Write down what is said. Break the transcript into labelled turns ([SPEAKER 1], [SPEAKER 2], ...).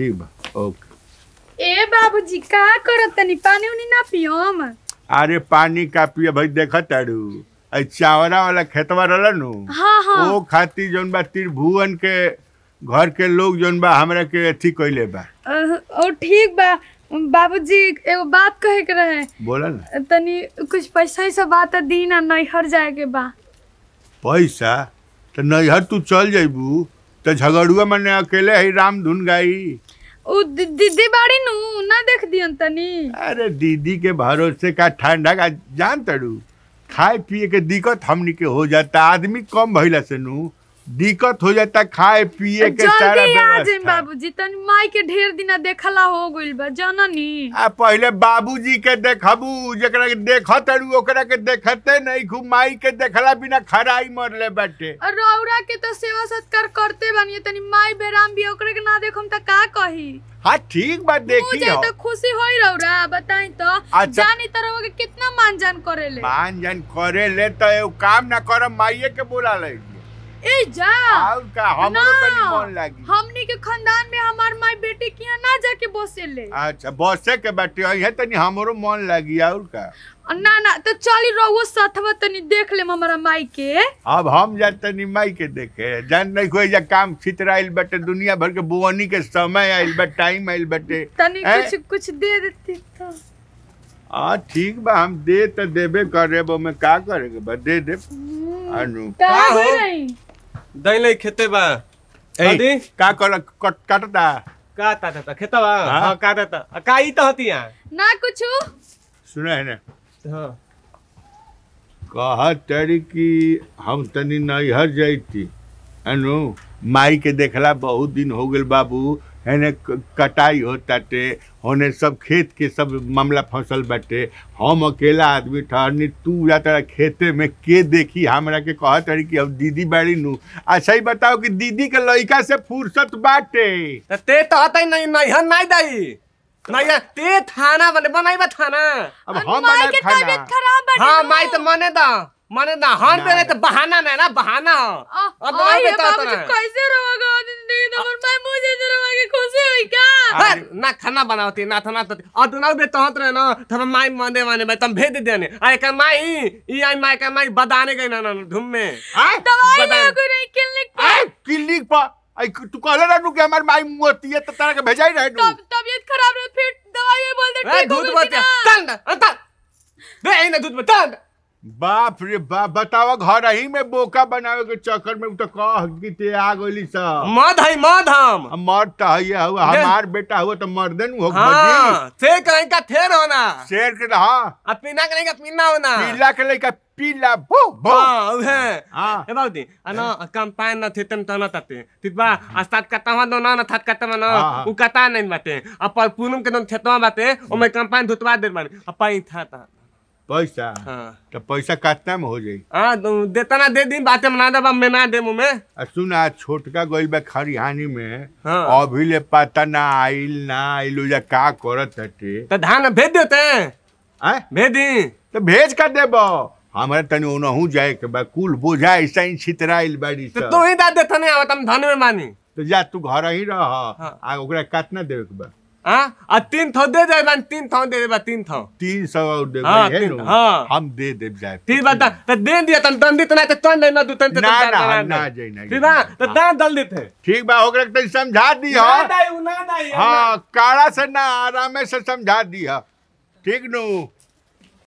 [SPEAKER 1] ठीक बा ओके
[SPEAKER 2] ए बाबूजी का करो तनी पानी उनी ना पियो हम
[SPEAKER 1] अरे पानी का पिए भाई देख तड़ू आई चावरा वाला खेतवा रहला नु हां हां ओ खाती जोन बा त्रिभुवन के घर के लोग जोन बा हमरा के अथी कइले बा
[SPEAKER 2] ओ ठीक बा बाबूजी एगो बात कहे के रहे बोला ना तनी कुछ पैसा ही से बात दीना नैहर जाए के बा
[SPEAKER 1] पैसा तो नैहर तू चल जाइबू तो झगड़ुआ मैंने अकेले ही राम धुन गाई
[SPEAKER 2] ओ दीदी बाड़ी नु ना देख दियन तनी
[SPEAKER 1] अरे दीदी के भरोसे का ठंडा का जान तड़ू खाए पिए के दिक्कत हमनी के हो जाता आदमी कम भइला से नू दिक्कत हो जाता खाए पिए के सारा
[SPEAKER 2] बाबूजी तन माई के ढेर दिन देखला हो गइल बा जननी आ
[SPEAKER 1] पहले बाबूजी के देखबू जकरा के देखत रू ओकरा के देखते नहीं खूब माई के देखला बिना खराई मरले बाटे
[SPEAKER 2] और रौरा के तो सेवा सत्कार करते बानी तनी माई बेराम भी ओकरे के ना देखम त का कही
[SPEAKER 1] हां ठीक बात देखी हो तो
[SPEAKER 2] खुशी होई रौरा बताई तो जानी तरह के कितना मान जान करे ले मान
[SPEAKER 1] जान करे ले तो काम ना करम माइये के बोला ले ए जा आउ का हम मन लागी
[SPEAKER 2] हमनी के खानदान में हमार माय बेटी किया ना जाके बसे ले
[SPEAKER 1] अच्छा बसे के बेटी है तनी हमरो मन लागी आउ का
[SPEAKER 2] ना ना तो चली रहो साथवा तनी देख ले हमरा माई के
[SPEAKER 1] अब हम जा तनी माई के देखे जान नहीं कोई जा काम छितराइल बटे दुनिया भर के बुवनी के समय आइल बटे टाइम आइल बटे तनी कुछ
[SPEAKER 2] कुछ दे देती तो
[SPEAKER 1] आ ठीक बा हम दे त देबे करे बो में का करे के बा दे दे हम्म, अनु का हो
[SPEAKER 3] दैले बा ए का कर कट काटता का ताता बा हां हाँ, का का ई त हती यहां ना कुछ सुना है ना हां
[SPEAKER 1] कहा तेरी की हम तनी नैहर थी अनु माई के देखला बहुत दिन हो गेल बाबू है कटाई होता टे होने सब खेत के सब मामला फसल बटे हम अकेला आदमी ठहरनी तू जा तारा खेते में के देखी हमरा के कह तरी कि अब दीदी बड़ी नू अच्छा ही बताओ कि दीदी के लड़का से फुर्सत बाटे ते तो आता ही
[SPEAKER 3] नहीं नहीं हम नहीं दाई नहीं ते थाना बने बनाई थाना अब हम बनाई खाना हाँ माय तो मने दा मने ना हर बेरे तो बहाना ना ना बहाना
[SPEAKER 2] अब आई है कैसे रहोगा नहीं तो मैं के खुशी हुई क्या
[SPEAKER 3] ना खाना बनाती ना थाना तो और दुना बे तहत रहे ना थम माई माने माने भाई तुम भेज देने अरे का माई ई आई माई का माई बदाने गई ना ना धूम में हां आई ना
[SPEAKER 1] कोई नहीं क्लिनिक पर क्लिनिक पर आई तू कहले ना तू के हमार माई मुती है तो तारा के भेजाई रहे नु तब
[SPEAKER 2] तबीयत खराब रहे फिर दवाई बोल दे ठीक हो गई ना दूध बता तंग
[SPEAKER 1] अंत दे आई ना दूध बता बाप रे बाप बताओ घर ही में बोका बनावे के चक्कर में तो कह की ते आ गइली स मद है मद हम मर त है हुआ हमार बेटा हो तो मर देन हो हां शेर के लइका थेर होना शेर के हां आ पीना
[SPEAKER 3] के लइका पीना होना पीला के लेके पीला भो भो हां है हाँ। ए बाउदी काम पाए न थे तन तन तते तितबा अस्तात कतवा दो ना न थत कतवा न उ कता नहीं बाटे अपन पूनम के दन थेतवा बाटे हम्म। ओ काम पाए धुतवा देर बाटे अपन था
[SPEAKER 1] पैसा हाँ। तो पैसा कितना में हो जाई
[SPEAKER 3] हाँ तो देता ना दे दी बात मना दबा मैं ना दे मुँह में
[SPEAKER 1] सुन आज छोटका गोइल बा खरिहानी में हाँ। अभी ले पता ना आइल ना आइल जा का करत हटे तो धान भेज देते हैं भेज दी तो भेज कर दे हमारे तनी ओनहू जाए के बा कुल बोझा ऐसा ही छितराइल
[SPEAKER 3] बाड़ी तो तू ही दा देता नहीं आवत हम धन में मानी तो जा तू घर ही रह हाँ। आ ओकरा कितना देबे के बा तीन थो दे दे बन तीन थो दे दे बन तीन थो तीन सौ दे देबे तीन, हाँ हम दे दे जाए तीन बात तो दे दिया तन दन दित ना तो तन ना दु तन त ना ना ना
[SPEAKER 1] जई ना ठीक बा
[SPEAKER 3] तो दान दल देत है ठीक बा ओकरा त समझा दी हो ना
[SPEAKER 1] ना ना दाई हां काला से ना आराम से समझा दी ठीक नू